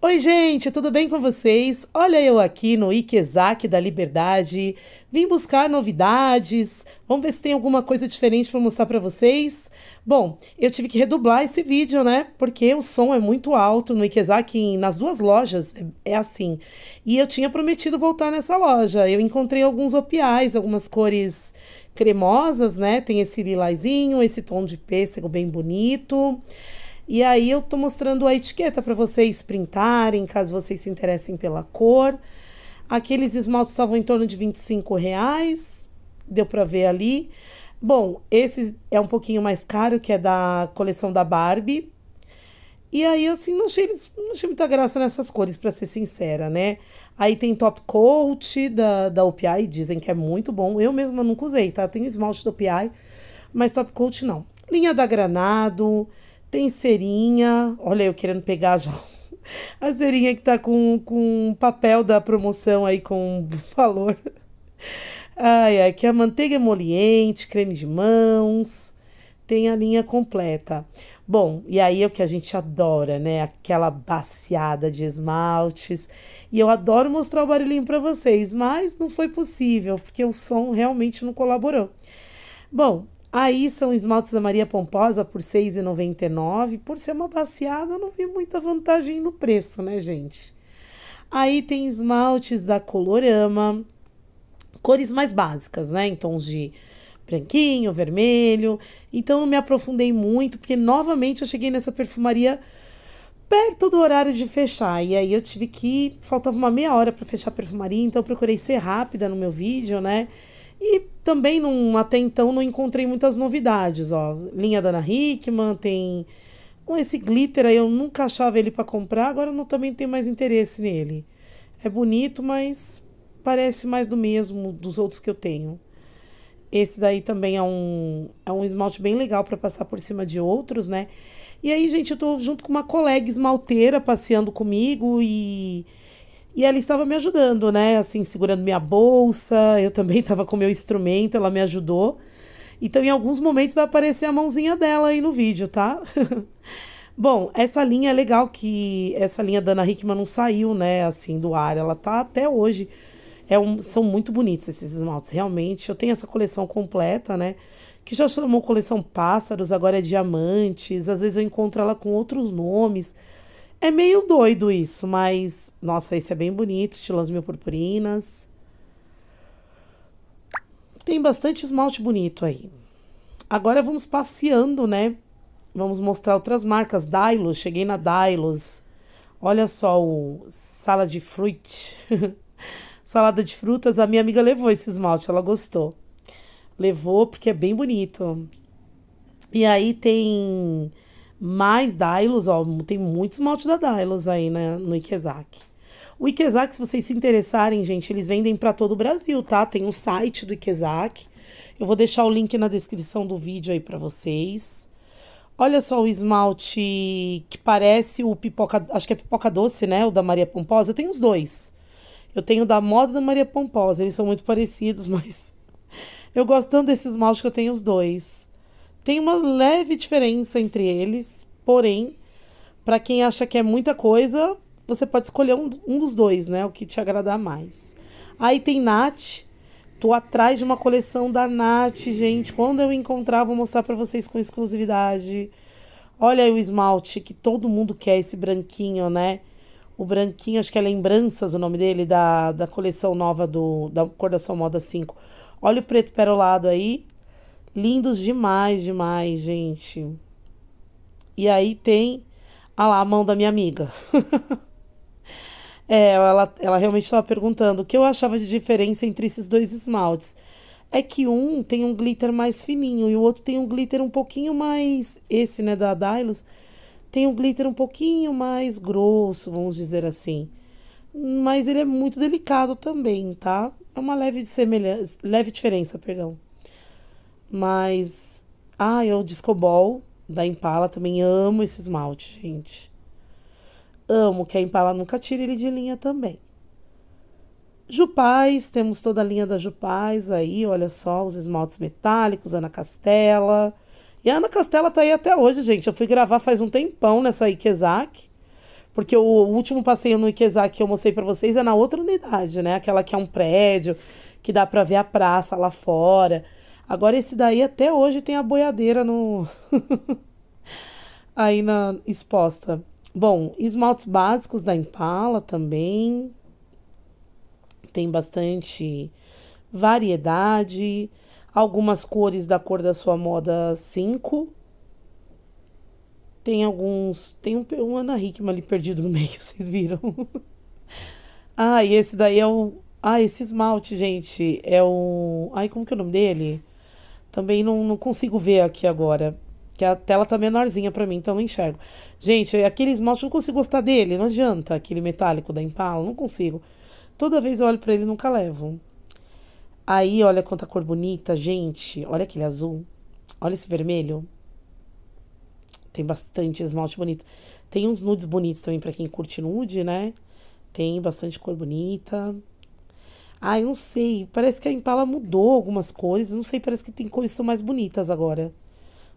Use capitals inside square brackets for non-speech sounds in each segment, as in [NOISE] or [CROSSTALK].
Oi, gente, tudo bem com vocês? Olha eu aqui no Ikezak da Liberdade. Vim buscar novidades. Vamos ver se tem alguma coisa diferente para mostrar para vocês. Bom, eu tive que redublar esse vídeo, né? Porque o som é muito alto no Ikezak, nas duas lojas é, é assim. E eu tinha prometido voltar nessa loja. Eu encontrei alguns opiais, algumas cores cremosas, né? Tem esse lilazinho, esse tom de pêssego bem bonito. E aí eu tô mostrando a etiqueta para vocês printarem, caso vocês se interessem pela cor. Aqueles esmaltes estavam em torno de 25 reais, deu para ver ali. Bom, esse é um pouquinho mais caro, que é da coleção da Barbie. E aí, assim, não achei, não achei muita graça nessas cores, para ser sincera, né? Aí tem Top Coat da, da OPI, dizem que é muito bom. Eu mesma nunca usei, tá? Tem esmalte da OPI, mas Top Coat não. Linha da Granado, tem cerinha. Olha, eu querendo pegar já [LAUGHS] a cerinha que tá com, com papel da promoção aí com [LAUGHS] valor. Ai, ai, que a manteiga emoliente, é creme de mãos. Tem a linha completa. Bom, e aí é o que a gente adora, né? Aquela baciada de esmaltes. E eu adoro mostrar o barulhinho para vocês, mas não foi possível, porque o som realmente não colaborou. Bom, Aí são esmaltes da Maria Pomposa por R$ 6,99. Por ser uma passeada, eu não vi muita vantagem no preço, né, gente? Aí tem esmaltes da Colorama, cores mais básicas, né? Em tons de branquinho, vermelho. Então não me aprofundei muito, porque novamente eu cheguei nessa perfumaria perto do horário de fechar. E aí eu tive que. Faltava uma meia hora para fechar a perfumaria, então eu procurei ser rápida no meu vídeo, né? E também não, até então não encontrei muitas novidades, ó. Linha da Ana Hickman, tem com esse glitter aí, eu nunca achava ele para comprar, agora não também tenho mais interesse nele. É bonito, mas parece mais do mesmo dos outros que eu tenho. Esse daí também é um, é um esmalte bem legal para passar por cima de outros, né? E aí, gente, eu tô junto com uma colega esmalteira passeando comigo e e ela estava me ajudando, né? Assim, segurando minha bolsa, eu também estava com meu instrumento, ela me ajudou. Então, em alguns momentos vai aparecer a mãozinha dela aí no vídeo, tá? [LAUGHS] Bom, essa linha é legal que essa linha da Ana Hickman não saiu, né, assim, do ar. Ela tá até hoje. É um, são muito bonitos esses esmaltes, realmente. Eu tenho essa coleção completa, né? Que já chamou coleção pássaros, agora é diamantes. Às vezes eu encontro ela com outros nomes. É meio doido isso, mas nossa, esse é bem bonito, estilo as mil purpurinas. Tem bastante esmalte bonito aí. Agora vamos passeando, né? Vamos mostrar outras marcas. Dylos, cheguei na Dylos. Olha só o sala de fruit. [LAUGHS] Salada de frutas, a minha amiga levou esse esmalte, ela gostou. Levou porque é bem bonito. E aí tem mas Dailos, ó, tem muito esmalte da Dailos aí né, no Ikezaki. O Ikezaki, se vocês se interessarem, gente, eles vendem para todo o Brasil, tá? Tem um site do Ikezaki. Eu vou deixar o link na descrição do vídeo aí para vocês. Olha só o esmalte que parece o pipoca, acho que é pipoca doce, né? O da Maria Pomposa. Eu tenho os dois. Eu tenho da moda da Maria Pomposa. Eles são muito [LAUGHS] parecidos, mas eu gosto tanto desse esmalte que eu tenho os dois. Tem uma leve diferença entre eles, porém, para quem acha que é muita coisa, você pode escolher um, um dos dois, né? O que te agradar mais. Aí tem Nath. Tô atrás de uma coleção da Nath, gente. Quando eu encontrar, vou mostrar para vocês com exclusividade. Olha aí o esmalte que todo mundo quer, esse branquinho, né? O branquinho, acho que é Lembranças o nome dele, da, da coleção nova do, da Cor da Sua Moda 5. Olha o preto perolado aí. Lindos demais, demais, gente. E aí tem ah lá, a mão da minha amiga. [LAUGHS] é, ela, ela realmente estava perguntando o que eu achava de diferença entre esses dois esmaltes. É que um tem um glitter mais fininho e o outro tem um glitter um pouquinho mais. Esse, né, da Dylos, tem um glitter um pouquinho mais grosso, vamos dizer assim. Mas ele é muito delicado também, tá? É uma leve semelhança, leve diferença, perdão. Mas. Ah, eu Discobol da Impala também amo esse esmalte, gente. Amo que a Impala nunca tire ele de linha também. Jupais, temos toda a linha da Jupais aí, olha só, os esmaltes metálicos, Ana Castela. E a Ana Castela tá aí até hoje, gente. Eu fui gravar faz um tempão nessa Ikezak, porque o último passeio no Ikezak que eu mostrei para vocês é na outra unidade, né? Aquela que é um prédio, que dá para ver a praça lá fora. Agora esse daí até hoje tem a boiadeira no [LAUGHS] aí na exposta. Bom, esmaltes básicos da Impala também. Tem bastante variedade, algumas cores da cor da sua moda 5. Tem alguns, tem um, um Ana Hickman ali perdido no [LAUGHS] meio, vocês viram? ah, e esse daí é o ah, esse esmalte, gente, é o ai como que é o nome dele? Também não, não consigo ver aqui agora. Que a tela tá menorzinha para mim, então não enxergo. Gente, aquele esmalte, não consigo gostar dele. Não adianta aquele metálico da Impala, não consigo. Toda vez eu olho para ele nunca levo. Aí, olha quanta cor bonita, gente. Olha aquele azul. Olha esse vermelho. Tem bastante esmalte bonito. Tem uns nudes bonitos também para quem curte nude, né? Tem bastante cor bonita. Ai, não sei. Parece que a Impala mudou algumas cores. Não sei, parece que tem cores que são mais bonitas agora.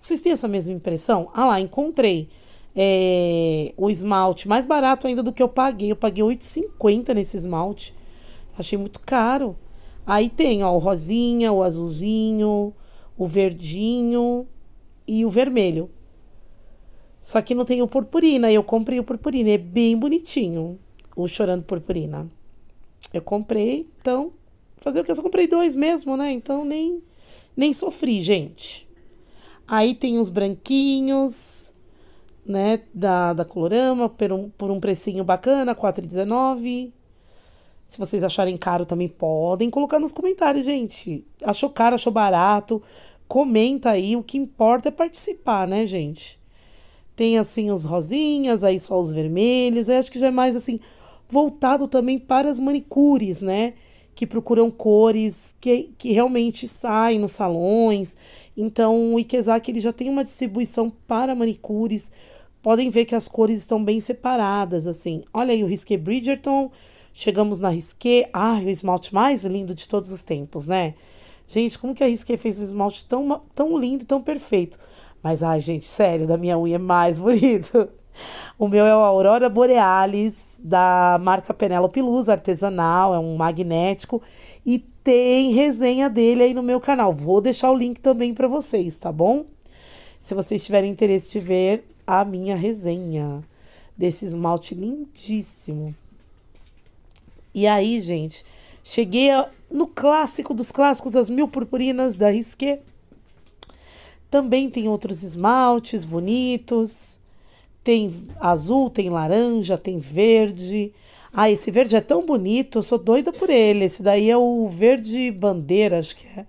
Vocês têm essa mesma impressão? Ah lá, encontrei é, o esmalte mais barato ainda do que eu paguei. Eu paguei R$8,50 nesse esmalte. Achei muito caro. Aí tem, ó, o rosinha, o azulzinho, o verdinho e o vermelho. Só que não tem o purpurina. Eu comprei o purpurina. É bem bonitinho o chorando purpurina. Eu comprei, então, fazer o que? Eu só comprei dois mesmo, né? Então nem, nem sofri, gente. Aí tem uns branquinhos, né? Da, da Colorama, por um, por um precinho bacana, R$4,19. Se vocês acharem caro também podem colocar nos comentários, gente. Achou caro, achou barato? Comenta aí, o que importa é participar, né, gente? Tem assim os rosinhas, aí só os vermelhos, aí acho que já é mais assim voltado também para as manicures, né? Que procuram cores que, que realmente saem nos salões. Então, o Ikezaki ele já tem uma distribuição para manicures. Podem ver que as cores estão bem separadas, assim. Olha aí o Risqué Bridgerton. Chegamos na Risqué. Ah, o esmalte mais lindo de todos os tempos, né? Gente, como que a Risqué fez um esmalte tão, tão lindo, tão perfeito? Mas, ai, gente, sério, da minha unha é mais [LAUGHS] bonito. O meu é o Aurora Borealis, da marca Penelope Luz, artesanal, é um magnético. E tem resenha dele aí no meu canal. Vou deixar o link também para vocês, tá bom? Se vocês tiverem interesse de ver a minha resenha desse esmalte lindíssimo. E aí, gente, cheguei no clássico dos clássicos, as mil purpurinas da Risqué. Também tem outros esmaltes bonitos. Tem azul, tem laranja, tem verde. Ah, esse verde é tão bonito, eu sou doida por ele. Esse daí é o verde bandeira, acho que é.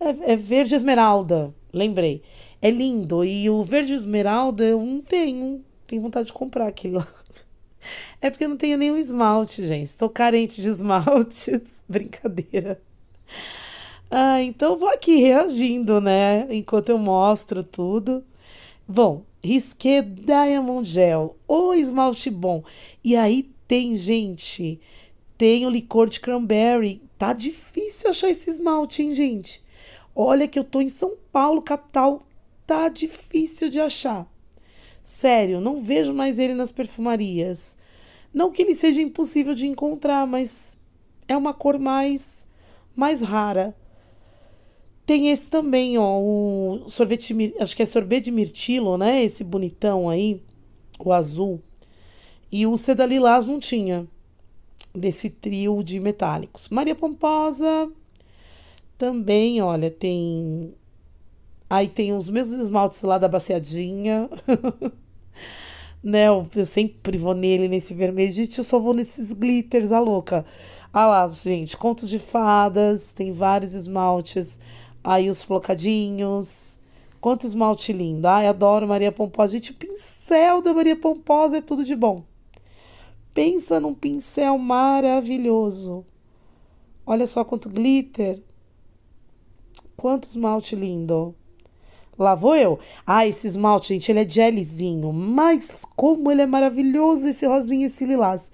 É, é verde esmeralda, lembrei. É lindo. E o verde esmeralda eu não tenho. Tenho vontade de comprar aquilo lá. [LAUGHS] É porque eu não tenho nenhum esmalte, gente. Estou carente de esmaltes. [LAUGHS] Brincadeira. Ah, então vou aqui reagindo, né? Enquanto eu mostro tudo. Bom, Risqué Diamond Gel, o esmalte bom. E aí tem, gente, tem o licor de cranberry. Tá difícil achar esse esmalte, hein, gente? Olha que eu tô em São Paulo, capital, tá difícil de achar. Sério, não vejo mais ele nas perfumarias. Não que ele seja impossível de encontrar, mas é uma cor mais mais rara. Tem esse também, ó, o sorvete, acho que é sorvete de mirtilo, né? Esse bonitão aí, o azul. E o seda não tinha, desse trio de metálicos. Maria Pomposa também, olha, tem... Aí tem os mesmos esmaltes lá da baciadinha. [LAUGHS] né? Eu, sempre vou nele nesse vermelho. Gente, eu só vou nesses glitters, a louca. Ah lá, gente, contos de fadas, tem vários esmaltes. Aí os flocadinhos. Quanto esmalte lindo. Ai, adoro Maria Pomposa. Gente, o pincel da Maria Pomposa é tudo de bom. Pensa num pincel maravilhoso. Olha só quanto glitter. Quanto esmalte lindo. Lá vou eu. Ah, esse esmalte, gente, ele é gelzinho. Mas como ele é maravilhoso, esse rosinha, esse lilás.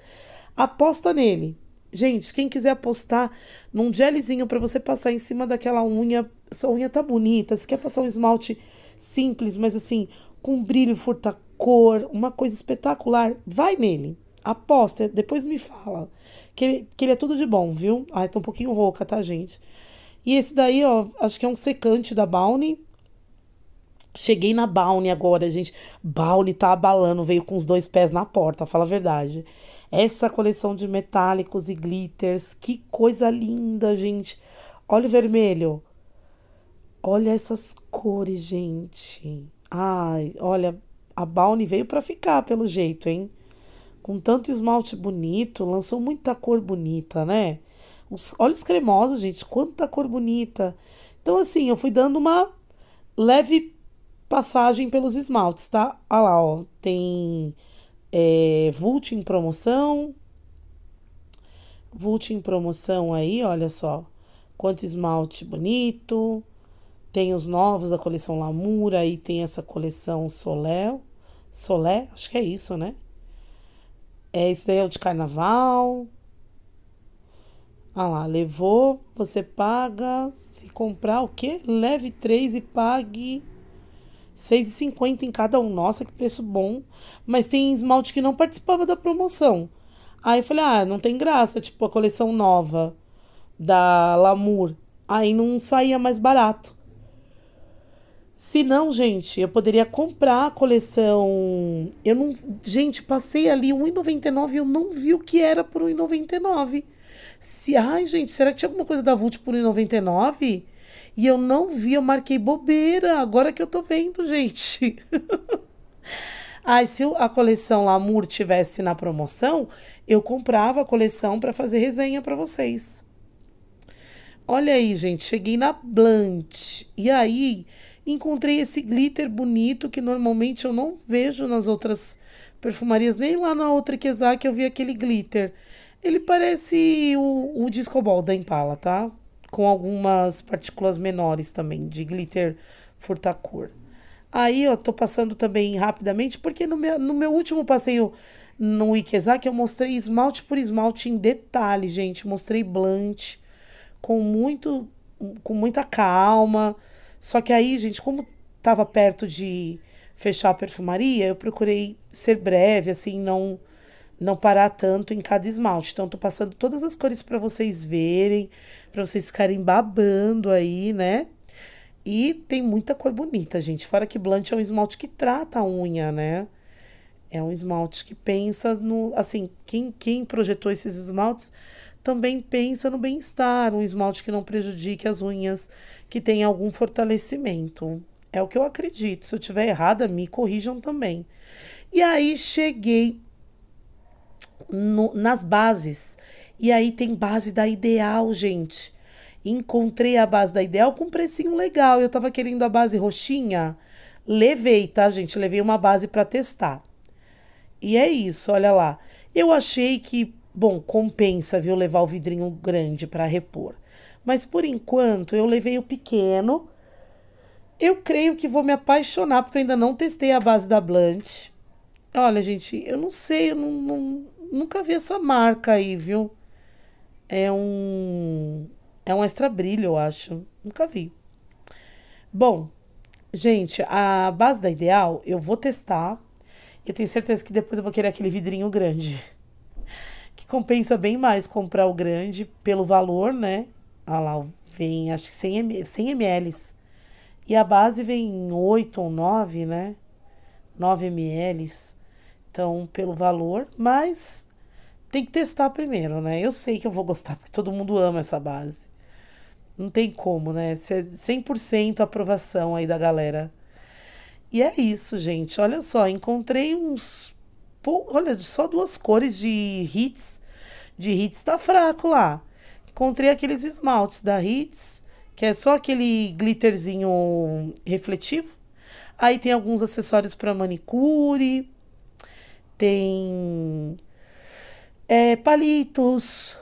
Aposta nele. Gente, quem quiser apostar num gelzinho para você passar em cima daquela unha, sua unha tá bonita, se quer passar um esmalte simples, mas assim, com brilho furta cor, uma coisa espetacular, vai nele. Aposta, depois me fala. Que ele, que ele é tudo de bom, viu? Ai, tô um pouquinho rouca, tá, gente? E esse daí, ó, acho que é um secante da Bounty. Cheguei na Bounty agora, gente. Bounty tá abalando, veio com os dois pés na porta, fala a verdade. Essa coleção de metálicos e glitters. Que coisa linda, gente. Olha o vermelho. Olha essas cores, gente. Ai, olha, a Bounty veio para ficar pelo jeito, hein? Com tanto esmalte bonito, lançou muita cor bonita, né? Os olhos cremosos, gente, quanta cor bonita. Então, assim, eu fui dando uma leve passagem pelos esmaltes, tá? Olha lá, ó, tem é, Vult em promoção. Vult em promoção aí, olha só. Quanto esmalte bonito. Tem os novos da coleção Lamura. Aí tem essa coleção Soleil. Solé, acho que é isso, né? É, esse daí é o de carnaval. Ah lá, levou, você paga. Se comprar o quê? Leve três e pague 6,50 em cada um. Nossa, que preço bom. Mas tem esmalte que não participava da promoção. Aí eu falei, ah, não tem graça, tipo a coleção nova da Lamour. Aí não saía mais barato. Se não, gente, eu poderia comprar a coleção. Eu não. Gente, passei ali R$1,99 eu não vi o que era por R$1,99. Se... Ai, gente, será que tinha alguma coisa da Vult por R$1,99? E eu não vi, eu marquei bobeira. Agora que eu tô vendo, gente. [LAUGHS] Ai, ah, se a coleção Lamour tivesse na promoção, eu comprava a coleção para fazer resenha para vocês. Olha aí, gente, cheguei na Blunt. E aí, encontrei esse glitter bonito que normalmente eu não vejo nas outras perfumarias, nem lá na outra Quesá que eu vi aquele glitter. Ele parece o, o Disco Ball da Impala, tá? com algumas partículas menores também de glitter furtacor. Aí eu tô passando também rapidamente, porque no meu, no meu último passeio no Ikezaki eu mostrei esmalte por esmalte em detalhe, gente. Mostrei blunt com muito com muita calma. Só que aí, gente, como tava perto de fechar a perfumaria, eu procurei ser breve, assim, não não parar tanto em cada esmalte. Então, tô passando todas as cores para vocês verem, para vocês ficarem babando aí, né? E tem muita cor bonita, gente. Fora que Blunt é um esmalte que trata a unha, né? É um esmalte que pensa no. Assim, quem, quem projetou esses esmaltes também pensa no bem-estar. Um esmalte que não prejudique as unhas, que tenha algum fortalecimento. É o que eu acredito. Se eu tiver errada, me corrijam também. E aí cheguei no, nas bases e aí tem base da Ideal, gente. Encontrei a base da Ideal com um precinho legal. Eu tava querendo a base roxinha. Levei, tá, gente? Levei uma base para testar. E é isso, olha lá. Eu achei que, bom, compensa, viu, levar o vidrinho grande para repor. Mas por enquanto eu levei o pequeno. Eu creio que vou me apaixonar, porque eu ainda não testei a base da Blunt. Olha, gente, eu não sei, eu não, não, nunca vi essa marca aí, viu? É um. É um extra brilho, eu acho. Nunca vi. Bom, gente, a base da Ideal eu vou testar. Eu tenho certeza que depois eu vou querer aquele vidrinho grande. [LAUGHS] Que compensa bem mais comprar o grande pelo valor, né? Ah lá, vem acho que 100, ml, 100 ml. E a base vem 8 ou 9, né? 9 ml. Então, pelo valor, mas tem que testar primeiro, né? Eu sei que eu vou gostar, porque todo mundo ama essa base. Não tem como, né? 100% é aprovação aí da galera. E é isso, gente. Olha só, encontrei uns. Olha, só duas cores de hits. De hits tá fraco lá. Encontrei aqueles esmaltes da hits, que é só aquele glitterzinho refletivo. Aí tem alguns acessórios para manicure. Tem é, palitos,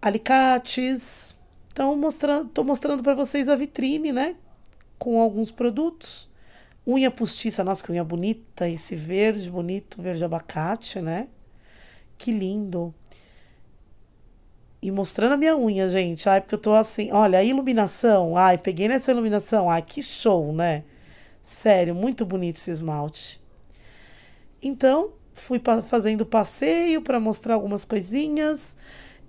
alicates. Então, mostrando, tô mostrando para vocês a vitrine, né? Com alguns produtos. Unha postiça, nossa, que unha bonita, esse verde bonito, verde abacate, né? Que lindo. E mostrando a minha unha, gente. Ai, porque eu tô assim, olha, a iluminação. Ai, peguei nessa iluminação. Ai, que show, né? Sério, muito bonito esse esmalte. Então, fui fazendo passeio para mostrar algumas coisinhas.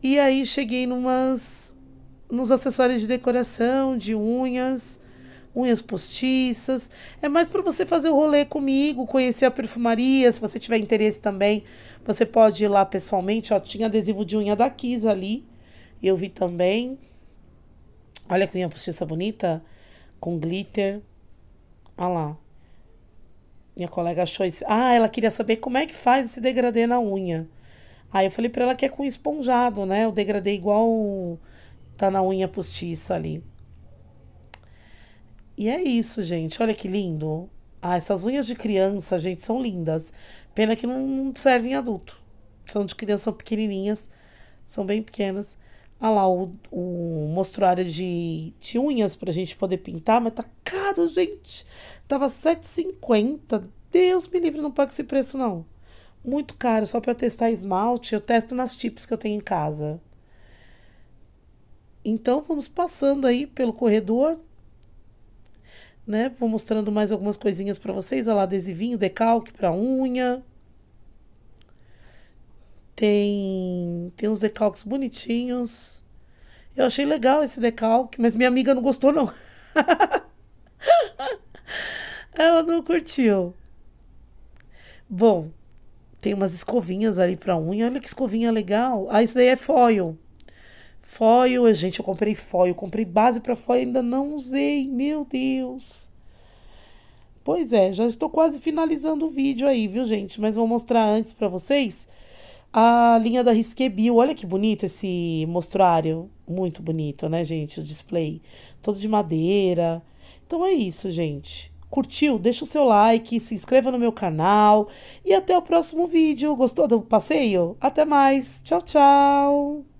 E aí cheguei numas nos acessórios de decoração, de unhas, unhas postiças. É mais para você fazer o rolê comigo, conhecer a perfumaria. Se você tiver interesse também, você pode ir lá pessoalmente. Ó, tinha adesivo de unha da Kisa ali. Eu vi também. Olha que unha postiça bonita. Com glitter. Olha lá minha colega achou isso. Ah, ela queria saber como é que faz esse degradê na unha. Aí eu falei para ela que é com esponjado, né? O degradê igual tá na unha postiça ali. E é isso, gente. Olha que lindo. Ah, essas unhas de criança, gente, são lindas. Pena que não servem adulto. São de criança, são pequenininhas. São bem pequenas. Olha lá, o, o mostruário de, de unhas pra gente poder pintar, mas tá caro, gente. Tava 7,50. Deus me livre, não paga esse preço, não. Muito caro, só pra testar esmalte. Eu testo nas chips que eu tenho em casa. Então, vamos passando aí pelo corredor. Né? Vou mostrando mais algumas coisinhas para vocês. Olha lá, adesivinho, decalque para unha. Tem, tem uns decalques bonitinhos. Eu achei legal esse decalque, mas minha amiga não gostou, não. [LAUGHS] Ela não curtiu. Bom, tem umas escovinhas ali para unha. Olha que escovinha legal. Ah, isso daí é foil. Foil, gente, eu comprei foil. Comprei base para foil ainda não usei. Meu Deus. Pois é, já estou quase finalizando o vídeo aí, viu, gente? Mas vou mostrar antes para vocês a linha da Bill. Olha que bonito esse mostruário. Muito bonito, né, gente? O display todo de madeira. Então é isso, gente. Curtiu? Deixa o seu like, se inscreva no meu canal e até o próximo vídeo. Gostou do passeio? Até mais. Tchau, tchau.